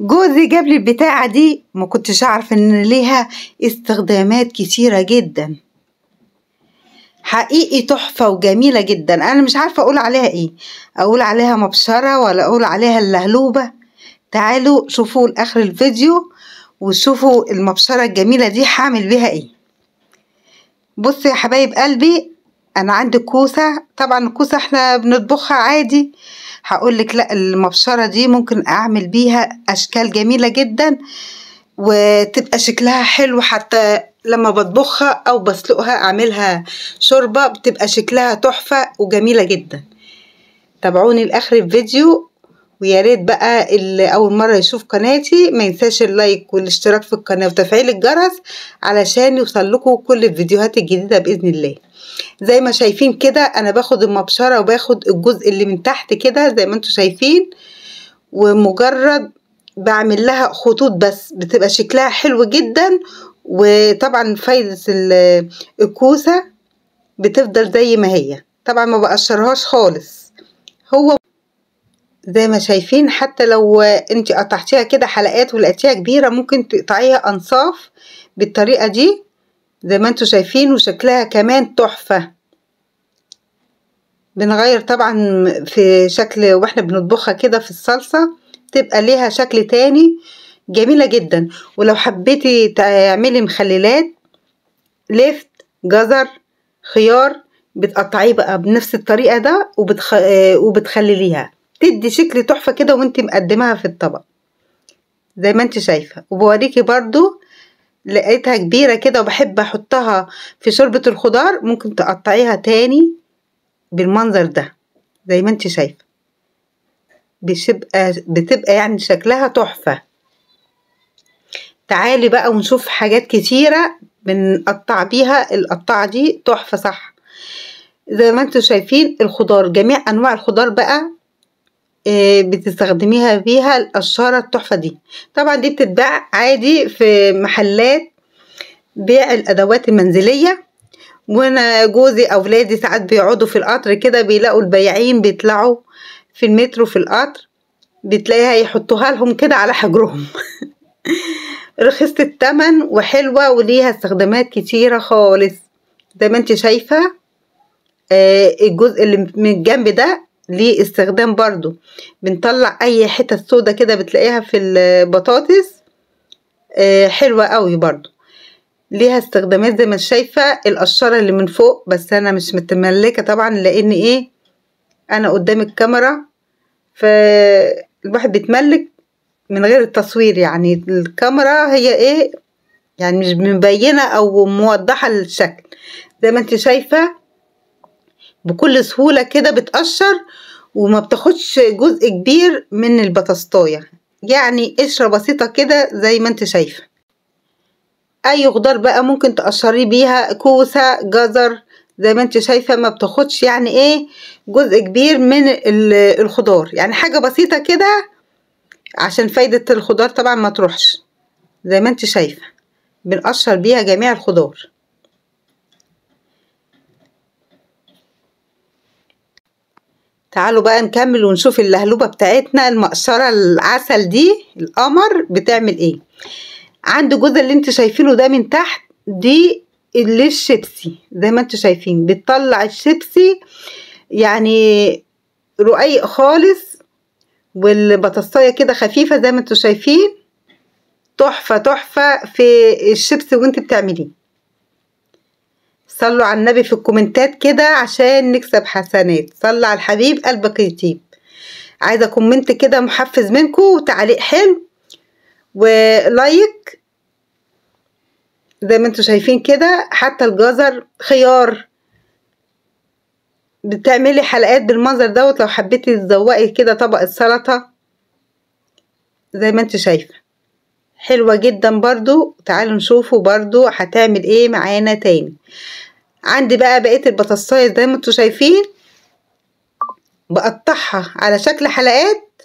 جوزي جاب لي البتاعة دي ما كنتش أعرف إن ليها استخدامات كتيرة جدا حقيقي تحفة وجميلة جدا أنا مش عارفة أقول عليها إيه أقول عليها مبشرة ولا أقول عليها اللهلوبة تعالوا شوفوا لآخر الفيديو وشوفوا المبشرة الجميلة دي هعمل بيها إيه بصوا يا حبايب قلبي انا عندي كوسه طبعا الكوسه احنا بنطبخها عادي هقول لك لا المبشره دي ممكن اعمل بيها اشكال جميله جدا وتبقى شكلها حلو حتى لما بطبخها او بسلقها اعملها شوربه بتبقى شكلها تحفه وجميله جدا تابعوني لاخر الفيديو ويا ريت بقى اللي اول مره يشوف قناتي ما ينساش اللايك والاشتراك في القناه وتفعيل الجرس علشان يوصل لكم كل الفيديوهات الجديده باذن الله زي ما شايفين كده انا باخد المبشره وباخد الجزء اللي من تحت كده زي ما انتم شايفين ومجرد بعمل لها خطوط بس بتبقى شكلها حلو جدا وطبعا فايده الكوسه بتفضل زي ما هي طبعا ما بقشرهاش خالص هو زي ما شايفين حتى لو انت قطعتيها كده حلقات ولقيتيها كبيرة ممكن تقطعيها انصاف بالطريقة دي زي ما انتوا شايفين وشكلها كمان تحفة بنغير طبعا في شكل واحنا بنطبخها كده في الصلصة تبقى ليها شكل تاني جميلة جدا ولو حبيتي تعملي مخللات لفت جزر خيار بتقطعيه بقى بنفس الطريقة ده وبتخ... وبتخلليها تدي شكل تحفة كده وانت مقدماها في الطبق زي ما انت شايفة وبوريكي برضو لقيتها كبيرة كده وبحب احطها في شوربة الخضار ممكن تقطعيها تاني بالمنظر ده زي ما انت شايفة بتبقى بتبقى يعني شكلها تحفة تعالي بقى ونشوف حاجات كتيرة بنقطع بيها القطعة دي تحفة صح زي ما انتوا شايفين الخضار جميع انواع الخضار بقى آه، بتستخدميها فيها القشاره التحفه دي طبعا دي بتتباع عادي في محلات بيع الادوات المنزليه وانا جوزي اولادي ساعات بيقعدوا في القطر كده بيلاقوا البياعين بيطلعوا في المترو في القطر بتلاقيها يحطوها لهم كده على حجرهم رخيصة التمن وحلوة وليها استخدامات كتيرة خالص زي ما انت شايفة آه الجزء اللي من الجنب ده استخدام برضو بنطلع اي حتة سودا كده بتلاقيها في البطاطس آه، حلوة قوي برضو ليها استخدامات زي ما شايفة القشرة اللي من فوق بس انا مش متملكة طبعا لان ايه انا قدام الكاميرا فالواحد بيتملك من غير التصوير يعني الكاميرا هي ايه يعني مش مبينة او موضحة الشكل زي ما انت شايفة بكل سهولة كده بتقشر وما بتاخدش جزء كبير من البطاطاية يعني قشرة بسيطة كده زي ما انت شايفة اي خضار بقى ممكن تقشري بيها كوسة جزر زي ما انت شايفة ما بتاخدش يعني ايه جزء كبير من الخضار يعني حاجة بسيطة كده عشان فايدة الخضار طبعا ما تروحش زي ما انت شايفة بنقشر بيها جميع الخضار تعالوا بقى نكمل ونشوف اللهلوبة بتاعتنا المقشرة العسل دي القمر بتعمل ايه عند الجزء اللي انتوا شايفينه ده من تحت دي اللي الشيبسي زي ما انتوا شايفين بتطلع الشيبسي يعني رقيق خالص والبطاطسايه كده خفيفه زي ما انتوا شايفين تحفه تحفه في الشيبسي وانت بتعمليه صلوا على النبي في الكومنتات كده عشان نكسب حسنات صلى على الحبيب قلبك يطيب عايزه كومنت كده محفز منكم وتعليق حلو ولايك زي ما انتم شايفين كده حتى الجزر خيار بتعملي حلقات بالمنظر دوت لو حبيتي تزوقي كده طبق السلطه زي ما انتوا شايفه حلوة جدا برضو تعالوا نشوفوا برضو هتعمل ايه معانا تاني عندي بقى بقية البطاطساية زي ما انتوا شايفين بقطعها على شكل حلقات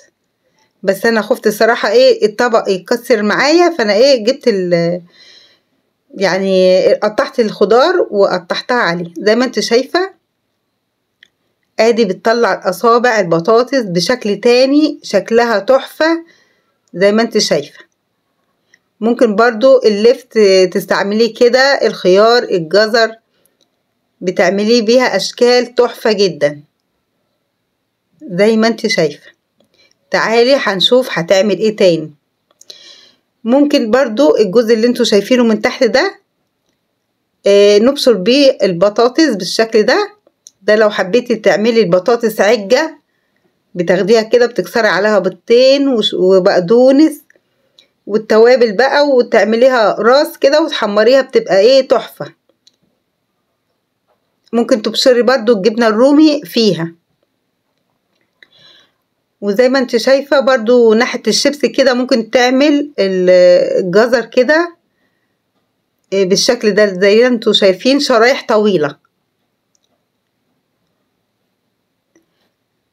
بس انا خفت الصراحة ايه الطبق يتكسر معايا فانا ايه جبت ال يعني قطعت الخضار وقطعتها عليه زي ما انت شايفة ادي بتطلع الاصابع البطاطس بشكل تاني شكلها تحفة زي ما انت شايفه ممكن برضو اللفت تستعمليه كده الخيار الجزر بتعمليه بيها اشكال تحفة جدا زي ما انت شايفة تعالي هنشوف هتعمل ايه تاني ممكن برضو الجزء اللي انتوا شايفينه من تحت ده آه نبصر بيه البطاطس بالشكل ده ده لو حبيتي تعملي البطاطس عجة بتاخديها كده بتكسري عليها بيضتين وبقدونس والتوابل بقى وتعمليها راس كده وتحمريها بتبقى ايه تحفة ممكن تبشري برضو الجبنة الرومي فيها وزي ما انت شايفة برضو ناحية الشيبس كده ممكن تعمل الجزر كده آه، بالشكل ده زي ما انتوا شايفين شرايح طويلة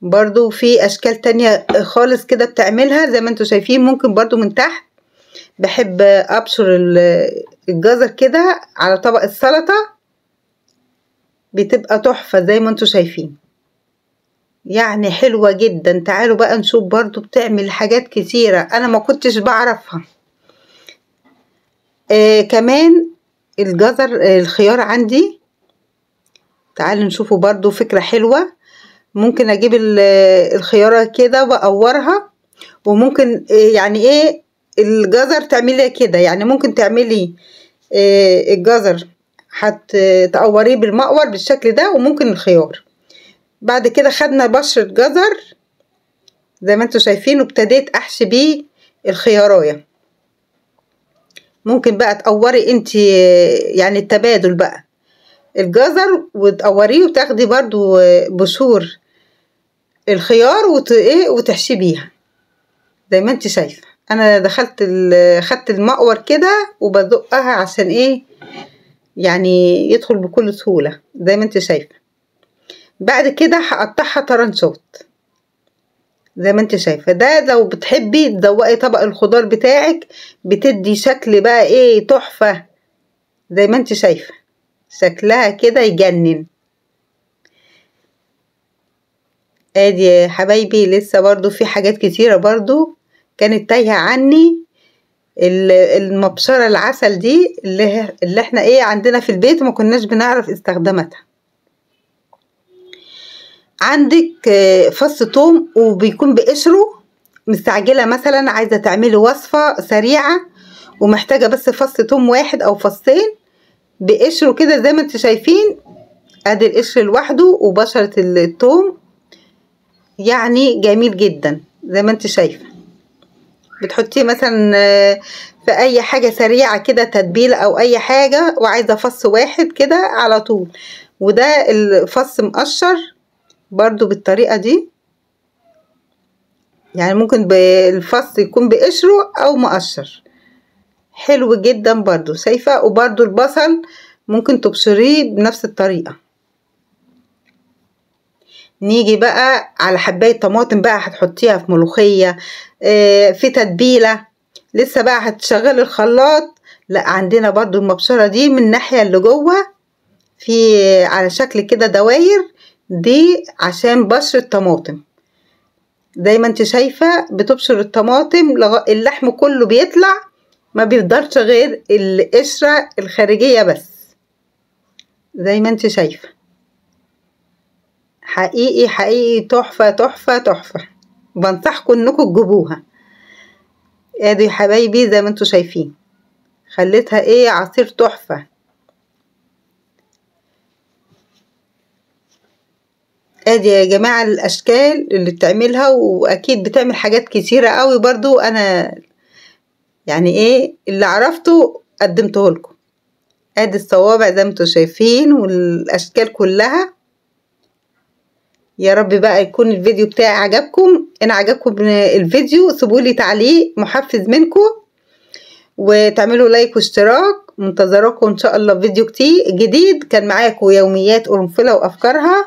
برضو في اشكال تانية خالص كده بتعملها زي ما انتوا شايفين ممكن برضو من تحت بحب ابشر الجزر كده على طبق السلطة بتبقى تحفة زي ما انتوا شايفين يعني حلوة جدا تعالوا بقى نشوف برضو بتعمل حاجات كتيرة انا ما كنتش بعرفها آه كمان الجزر آه الخيار عندي تعالوا نشوفه برضو فكرة حلوة ممكن اجيب الخيارة كده واقورها وممكن آه، يعني ايه الجزر تعمليها كده يعني ممكن تعملي آه، الجزر هتقوريه بالمقور بالشكل ده وممكن الخيار بعد كده خدنا بشرة جزر زي ما انتوا شايفين وابتديت احشي بيه الخيارايه ممكن بقى تقوري انت آه، يعني التبادل بقى الجزر وتقوريه وتاخدي برضو آه، بشور الخيار وت... ايه، وتحشي بيها زي ما انت شايفه انا دخلت خدت المقور كده وبزقها عشان ايه يعني يدخل بكل سهولة زي ما انت شايفة بعد كده هقطعها ترانشوت زي ما انت شايفة ده لو بتحبي تدوقي طبق الخضار بتاعك بتدي شكل بقى ايه تحفة زي ما انت شايفة شكلها كده يجنن ادي يا حبايبي لسه برضو في حاجات كتيرة برضو كانت تايهة عني المبشرة العسل دي اللي, اللي احنا ايه عندنا في البيت ما كناش بنعرف استخدامتها عندك آه، فص ثوم وبيكون بقشره مستعجلة مثلا عايزة تعملي وصفة سريعة ومحتاجة بس فص ثوم واحد او فصين بقشره كده زي ما انتوا شايفين ادي القشر لوحده وبشرة الثوم يعني جميل جدا زي ما انت شايفه بتحطيه مثلا آه، في اي حاجة سريعة كده تتبيلة او اي حاجة وعايزة فص واحد كده على طول وده الفص مقشر برضو بالطريقة دي يعني ممكن بالفص يكون بقشره او مقشر حلو جدا برضو شايفة وبرضو البصل ممكن تبشريه بنفس الطريقة نيجي بقى على حبايه طماطم بقى هتحطيها في ملوخيه آه، في تتبيله لسه بقى هتشغلي الخلاط لا عندنا برضو المبشره دي من الناحيه اللي جوه في على شكل كده دواير دي عشان بشر الطماطم زي ما انت شايفه بتبشر الطماطم اللحم كله بيطلع ما بيفضلش غير القشره الخارجيه بس زي ما انت شايفه حقيقي حقيقي تحفة تحفة تحفة بنصحكم انكم تجيبوها ادي يا حبايبي زي ما انتم شايفين خليتها ايه عصير تحفة ادي يا جماعة الاشكال اللي بتعملها واكيد بتعمل حاجات كتيرة قوي برضو انا يعني ايه اللي عرفته قدمته لكم ادي الصوابع زي ما انتم شايفين والاشكال كلها يا رب بقى يكون الفيديو بتاعي عجبكم ان عجبكم الفيديو سيبوا لي تعليق محفز منكم وتعملوا لايك واشتراك منتظراكم ان شاء الله فيديو كتير جديد كان معاكم يوميات قرنفله وافكارها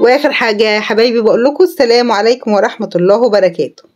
واخر حاجه يا حبايبي بقول لكم السلام عليكم ورحمه الله وبركاته